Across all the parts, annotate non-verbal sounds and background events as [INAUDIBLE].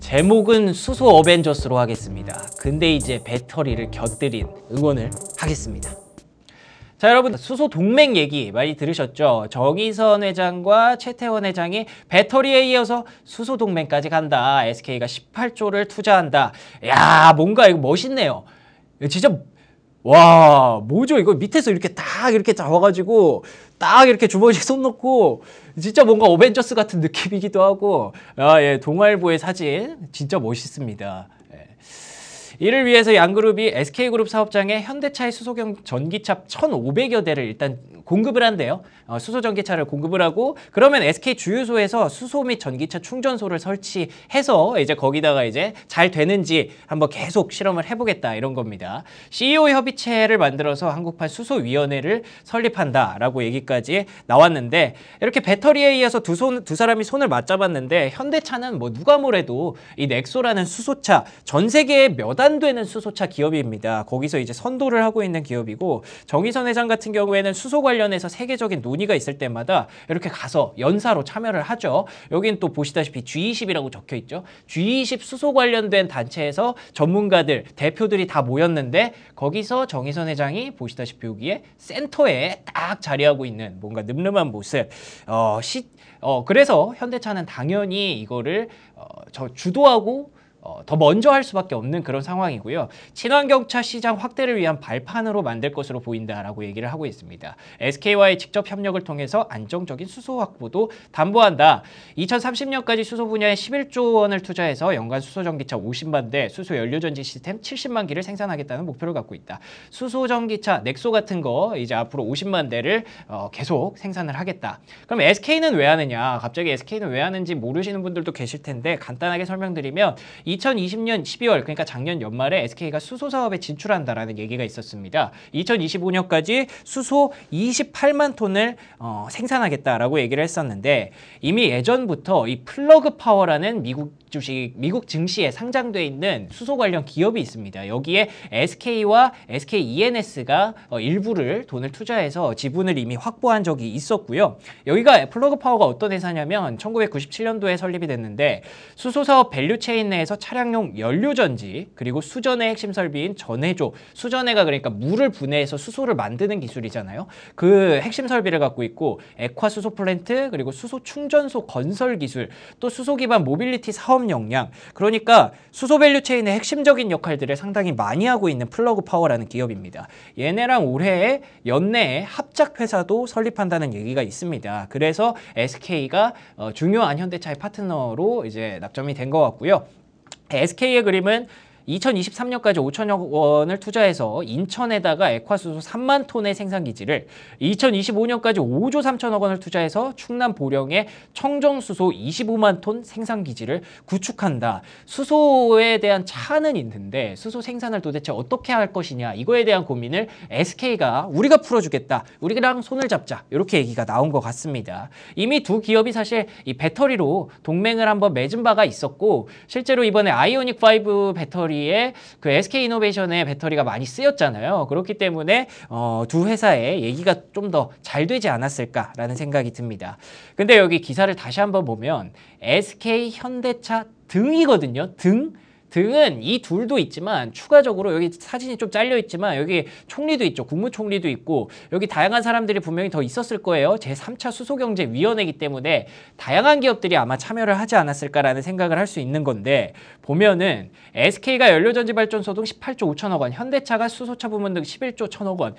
제목은 수소 어벤져스로 하겠습니다. 근데 이제 배터리를 곁들인 응원을 하겠습니다. 자 여러분 수소 동맹 얘기 많이 들으셨죠? 정의선 회장과 최태원 회장이 배터리에 이어서 수소 동맹까지 간다. SK가 18조를 투자한다. 야 뭔가 이거 멋있네요. 진짜 와 뭐죠 이거 밑에서 이렇게 딱 이렇게 잡아가지고 딱 이렇게 주머니에 손 넣고 진짜 뭔가 어벤져스 같은 느낌이기도 하고 아 예 동아일보의 사진 진짜 멋있습니다 예. 이를 위해서 양그룹이 SK그룹 사업장에 현대차의 수소형 전기차 1,500여 대를 일단 공급을 한대요. 어, 수소 전기차를 공급을 하고 그러면 SK 주유소에서 수소 및 전기차 충전소를 설치해서 이제 거기다가 이제 잘 되는지 한번 계속 실험을 해보겠다 이런 겁니다. CEO 협의체를 만들어서 한국판 수소위원회를 설립한다라고 얘기까지 나왔는데 이렇게 배터리에 이어서 두, 손, 두 사람이 손을 맞잡았는데 현대차는 뭐 누가 뭐래도 이 넥소라는 수소차 전 세계에 몇 안 되는 수소차 기업입니다. 거기서 이제 선도를 하고 있는 기업이고 정의선 회장 같은 경우에는 수소관 관련해서 세계적인 논의가 있을 때마다 이렇게 가서 연사로 참여를 하죠. 여기는 또 보시다시피 G20이라고 적혀 있죠. G20 수소 관련된 단체에서 전문가들, 대표들이 다 모였는데 거기서 정의선 회장이 보시다시피 여기에 센터에 딱 자리하고 있는 뭔가 늠름한 모습. 어, 시, 어, 그래서 현대차는 당연히 이거를 어, 저 주도하고 어, 더 먼저 할 수밖에 없는 그런 상황이고요. 친환경 차 시장 확대를 위한 발판으로 만들 것으로 보인다라고 얘기를 하고 있습니다. SK와의 직접 협력을 통해서 안정적인 수소 확보도 담보한다. 2030년까지 수소 분야에 11조 원을 투자해서 연간 수소 전기차 50만 대, 수소 연료 전지 시스템 70만 기를 생산하겠다는 목표를 갖고 있다. 수소 전기차 넥소 같은 거 이제 앞으로 50만 대를 어, 계속 생산을 하겠다. 그럼 SK는 왜 하느냐? 갑자기 SK는 왜 하는지 모르시는 분들도 계실 텐데 간단하게 설명드리면 2020년 12월 그러니까 작년 연말에 SK가 수소 사업에 진출한다라는 얘기가 있었습니다. 2025년까지 수소 28만 톤을 어, 생산하겠다라고 얘기를 했었는데 이미 예전부터 이 플러그 파워라는 미국 주식 미국 증시에 상장돼 있는 수소 관련 기업이 있습니다. 여기에 SK와 SKENS가 어, 일부를 돈을 투자해서 지분을 이미 확보한 적이 있었고요. 여기가 플러그 파워가 어떤 회사냐면 1997년도에 설립이 됐는데 수소 사업 밸류체인 내에서 차량용 연료전지 그리고 수전의 핵심 설비인 전해조 수전해가 그러니까 물을 분해해서 수소를 만드는 기술이잖아요 그 핵심 설비를 갖고 있고 액화 수소 플랜트 그리고 수소 충전소 건설 기술 또 수소 기반 모빌리티 사업 역량 그러니까 수소 밸류 체인의 핵심적인 역할들을 상당히 많이 하고 있는 플러그 파워라는 기업입니다 얘네랑 올해 연내에 합작 회사도 설립한다는 얘기가 있습니다 그래서 SK가 어, 중요한 현대차의 파트너로 이제 낙점이 된 것 같고요. SK의 그림은 2023년까지 5천억 원을 투자해서 인천에다가 액화수소 3만 톤의 생산기지를 2025년까지 5조 3천억 원을 투자해서 충남 보령에 청정수소 25만 톤 생산기지를 구축한다. 수소에 대한 차는 있는데 수소 생산을 도대체 어떻게 할 것이냐 이거에 대한 고민을 SK가 우리가 풀어주겠다. 우리랑 손을 잡자. 이렇게 얘기가 나온 것 같습니다. 이미 두 기업이 사실 이 배터리로 동맹을 한번 맺은 바가 있었고 실제로 이번에 아이오닉5 배터리 배터리에 그 SK 이노베이션의 배터리가 많이 쓰였잖아요. 그렇기 때문에 어, 두 회사의 얘기가 좀 더 잘 되지 않았을까라는 생각이 듭니다. 근데 여기 기사를 다시 한번 보면 SK 현대차 등이거든요. 등 등은 이 둘도 있지만 추가적으로 여기 사진이 좀 잘려 있지만 여기 총리도 있죠. 국무총리도 있고 여기 다양한 사람들이 분명히 더 있었을 거예요. 제3차 수소경제위원회이기 때문에 다양한 기업들이 아마 참여를 하지 않았을까라는 생각을 할 수 있는 건데 보면은 SK가 연료전지발전소 등 18조 5천억 원, 현대차가 수소차 부문 등 11조 1천억 원,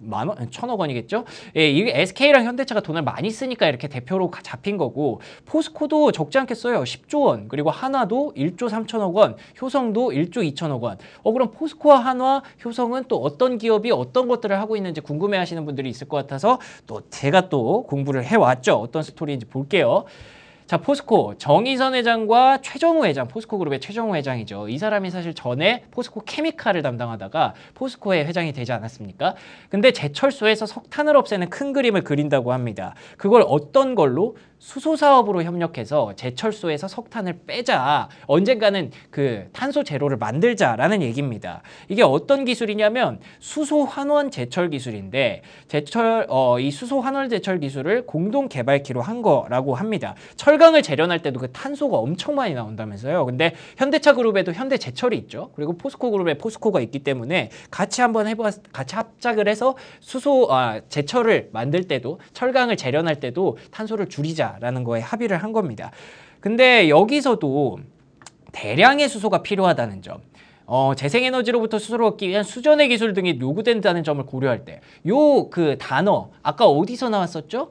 만 원, 천억 원이겠죠? 예, 이 SK랑 현대차가 돈을 많이 쓰니까 이렇게 대표로 잡힌 거고 포스코도 적지 않게 써요. 10조 원, 그리고 하나도 1조 3천억 원, 효성도 1조 2천억 원. 어 그럼 포스코와 한화, 효성은 또 어떤 기업이 어떤 것들을 하고 있는지 궁금해하시는 분들이 있을 것 같아서 또 제가 또 공부를 해왔죠. 어떤 스토리인지 볼게요. 자, 포스코 정의선 회장과 최정우 회장, 포스코 그룹의 최정우 회장이죠. 이 사람이 사실 전에 포스코 케미칼을 담당하다가 포스코의 회장이 되지 않았습니까? 근데 제철소에서 석탄을 없애는 큰 그림을 그린다고 합니다. 그걸 어떤 걸로 수소사업으로 협력해서 제철소에서 석탄을 빼자 언젠가는 그 탄소 제로를 만들자라는 얘기입니다 이게 어떤 기술이냐면 수소환원 제철 기술인데 제철 어, 이 수소환원 제철 기술을 공동 개발키로한 거라고 합니다 철강을 재련할 때도 그 탄소가 엄청 많이 나온다면서요 근데 현대차 그룹에도 현대 제철이 있죠 그리고 포스코 그룹에 포스코가 있기 때문에 같이 한번 해봤 같이 합작을 해서 수소 아, 제철을 만들 때도 철강을 재련할 때도 탄소를 줄이자 하자라는 거에 합의를 한 겁니다. 근데 여기서도 대량의 수소가 필요하다는 점 어, 재생에너지로부터 수소를 얻기 위한 수전의 기술 등이 요구된다는 점을 고려할 때요 그 단어 아까 어디서 나왔었죠?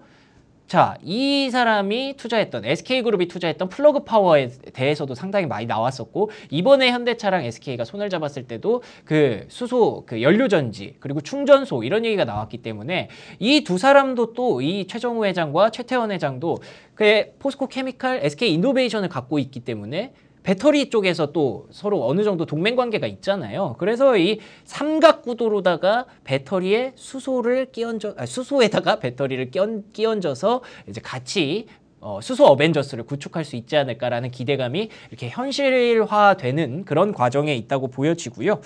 자, 이 사람이 투자했던 SK그룹이 투자했던 플러그 파워에 대해서도 상당히 많이 나왔었고 이번에 현대차랑 SK가 손을 잡았을 때도 그 수소, 그 연료 전지 그리고 충전소 이런 얘기가 나왔기 때문에 이 두 사람도 또 이 최정우 회장과 최태원 회장도 그 포스코 케미칼 SK 이노베이션을 갖고 있기 때문에 배터리 쪽에서 또 서로 어느 정도 동맹 관계가 있잖아요. 그래서 이 삼각 구도로다가 배터리에 수소를 끼얹어 아, 수소에다가 배터리를 끼얹, 끼얹어서 이제 같이 어, 수소 어벤져스를 구축할 수 있지 않을까라는 기대감이 이렇게 현실화되는 그런 과정에 있다고 보여지고요.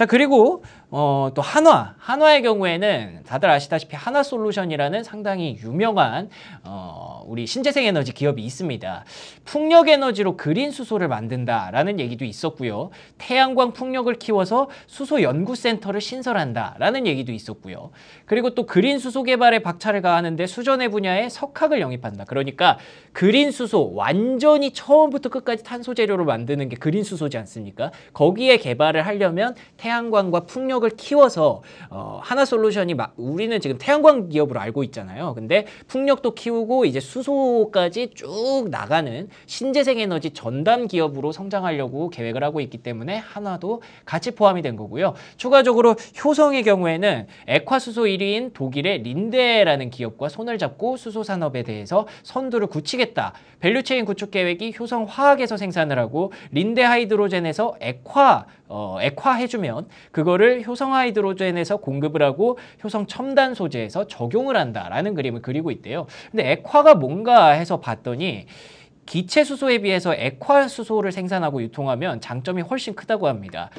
자 그리고 어, 또 한화, 한화의 경우에는 다들 아시다시피 한화솔루션이라는 상당히 유명한 어, 우리 신재생 에너지 기업이 있습니다. 풍력 에너지로 그린 수소를 만든다라는 얘기도 있었고요. 태양광 풍력을 키워서 수소 연구센터를 신설한다라는 얘기도 있었고요. 그리고 또 그린 수소 개발에 박차를 가하는데 수전의 분야에 석학을 영입한다. 그러니까 그린 수소 완전히 처음부터 끝까지 탄소 재료로 만드는 게 그린 수소지 않습니까? 거기에 개발을 하려면 태양 태양광과 풍력을 키워서 어, 하나 솔루션이 막 우리는 지금 태양광 기업으로 알고 있잖아요. 근데 풍력도 키우고 이제 수소까지 쭉 나가는 신재생 에너지 전담 기업으로 성장하려고 계획을 하고 있기 때문에 하나도 같이 포함이 된 거고요. 추가적으로 효성의 경우에는 액화수소 1위인 독일의 린데라는 기업과 손을 잡고 수소 산업에 대해서 선두를 굳히겠다. 밸류체인 구축 계획이 효성 화학에서 생산을 하고 린데 하이드로젠에서 액화 어, 액화해주면 그거를 효성 하이드로젠에서 공급을 하고 효성 첨단 소재에서 적용을 한다라는 그림을 그리고 있대요. 근데 액화가 뭔가 해서 봤더니 기체 수소에 비해서 액화 수소를 생산하고 유통하면 장점이 훨씬 크다고 합니다.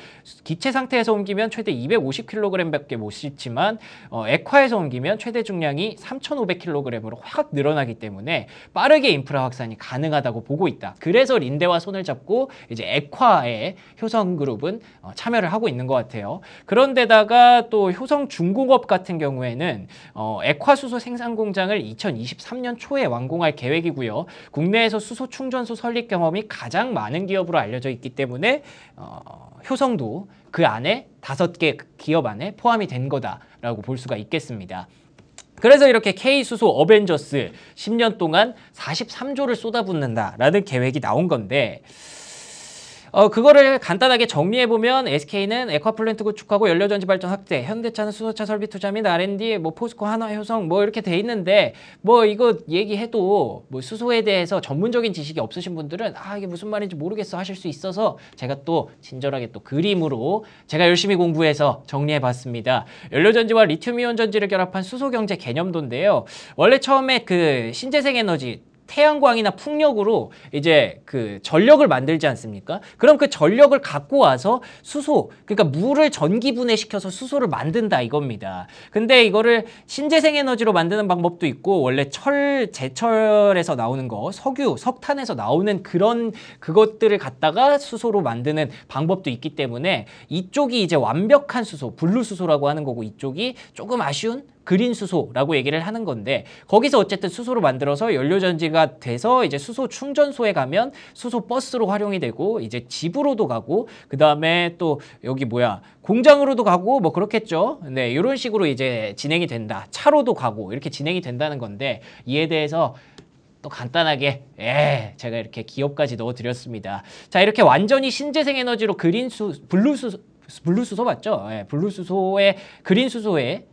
기체 상태에서 옮기면 최대 250kg밖에 못 싣지만 어, 액화에서 옮기면 최대 중량이 3,500kg으로 확 늘어나기 때문에 빠르게 인프라 확산이 가능하다고 보고 있다. 그래서 린데와 손을 잡고 이제 액화의 효성그룹은 어, 참여를 하고 있는 것 같아요. 그런데다가 또 효성중공업 같은 경우에는 어, 액화 수소 생산 공장을 2023년 초에 완공할 계획이고요. 국내에서 수 수소 충전소 설립 경험이 가장 많은 기업으로 알려져 있기 때문에 어, 효성도 그 안에 다섯 개 기업 안에 포함이 된 거다라고 볼 수가 있겠습니다. 그래서 이렇게 K수소 어벤져스 10년 동안 43조를 쏟아붓는다라는 계획이 나온 건데 어, 그거를 간단하게 정리해보면 SK는 에콰플랜트 구축하고 연료전지 발전 확대, 현대차는 수소차 설비 투자 및 R&D, 뭐 포스코 하나 효성 뭐 이렇게 돼 있는데 뭐 이거 얘기해도 뭐 수소에 대해서 전문적인 지식이 없으신 분들은 아 이게 무슨 말인지 모르겠어 하실 수 있어서 제가 또 친절하게 또 그림으로 제가 열심히 공부해서 정리해봤습니다. 연료전지와 리튬이온 전지를 결합한 수소경제 개념도인데요. 원래 처음에 그 신재생에너지 태양광이나 풍력으로 이제 그 전력을 만들지 않습니까? 그럼 그 전력을 갖고 와서 수소, 그러니까 물을 전기 분해시켜서 수소를 만든다 이겁니다. 근데 이거를 신재생 에너지로 만드는 방법도 있고 원래 철, 제철에서 나오는 거, 석유, 석탄에서 나오는 그런 그것들을 갖다가 수소로 만드는 방법도 있기 때문에 이쪽이 이제 완벽한 수소, 블루 수소라고 하는 거고 이쪽이 조금 아쉬운 그린 수소라고 얘기를 하는 건데 거기서 어쨌든 수소로 만들어서 연료 전지가 돼서 이제 수소 충전소에 가면 수소 버스로 활용이 되고 이제 집으로도 가고 그다음에 또 여기 뭐야 공장으로도 가고 뭐 그렇겠죠. 네, 이런 식으로 이제 진행이 된다. 차로도 가고 이렇게 진행이 된다는 건데 이에 대해서 또 간단하게 예, 제가 이렇게 기업까지 넣어 드렸습니다. 자, 이렇게 완전히 신재생 에너지로 그린 수 블루 수 블루 수소 맞죠? 예, 블루 수소에 그린 수소에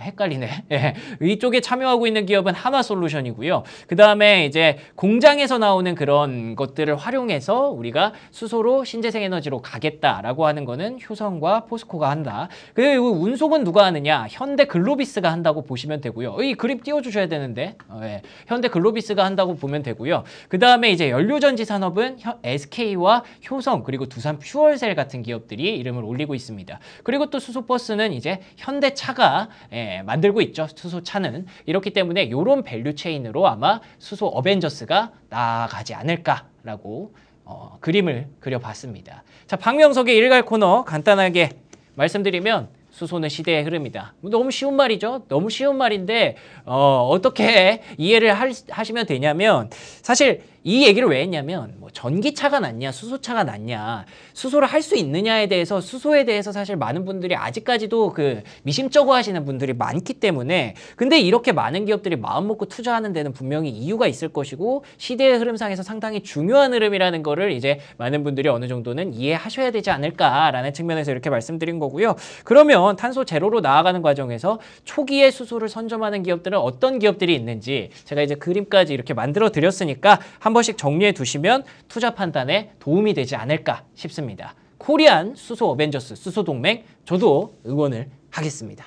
헷갈리네. [LAUGHS] 예. 이쪽에 참여하고 있는 기업은 하나솔루션이고요. 그 다음에 이제 공장에서 나오는 그런 것들을 활용해서 우리가 수소로 신재생 에너지로 가겠다라고 하는 거는 효성과 포스코가 한다. 그리고 운송은 누가 하느냐? 현대 글로비스가 한다고 보시면 되고요. 이 그림 띄워주셔야 되는데 어, 예. 현대 글로비스가 한다고 보면 되고요. 그 다음에 이제 연료전지 산업은 SK와 효성 그리고 두산 퓨얼셀 같은 기업들이 이름을 올리고 있습니다. 그리고 또 수소버스는 이제 현대차가 예. 만들고 있죠. 수소차는. 이렇기 때문에 이런 밸류 체인으로 아마 수소 어벤져스가 나아가지 않을까라고 어, 그림을 그려봤습니다. 자, 박명석의 일갈 코너 간단하게 말씀드리면 수소는 시대의 흐름이다. 너무 쉬운 말이죠. 너무 쉬운 말인데 어, 어떻게 [LAUGHS] 이해를 하, 하시면 되냐면 사실 이 얘기를 왜 했냐면 뭐 전기차가 낫냐 수소차가 낫냐 수소를 할 수 있느냐에 대해서 수소에 대해서 사실 많은 분들이 아직까지도 그 미심쩍어 하시는 분들이 많기 때문에 근데 이렇게 많은 기업들이 마음먹고 투자하는 데는 분명히 이유가 있을 것이고 시대의 흐름상에서 상당히 중요한 흐름이라는 거를 이제 많은 분들이 어느 정도는 이해하셔야 되지 않을까라는 측면에서 이렇게 말씀드린 거고요 그러면 탄소 제로로 나아가는 과정에서 초기에 수소를 선점하는 기업들은 어떤 기업들이 있는지 제가 이제 그림까지 이렇게 만들어 드렸으니까 한한 번씩 정리해 두시면 투자 판단에 도움이 되지 않을까 싶습니다. 코리안 수소 어벤져스 수소 동맹 저도 응원을 하겠습니다.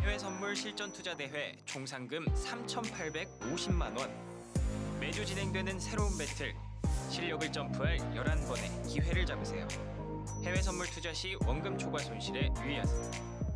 해외 선물 실전 투자 대회 종상금 3,850만 원. 매주 진행되는 새로운 배틀 실력을 점프할 11번의 기회를 잡으세요. 해외 선물 투자 시 원금 초과 손실에 유의하세요.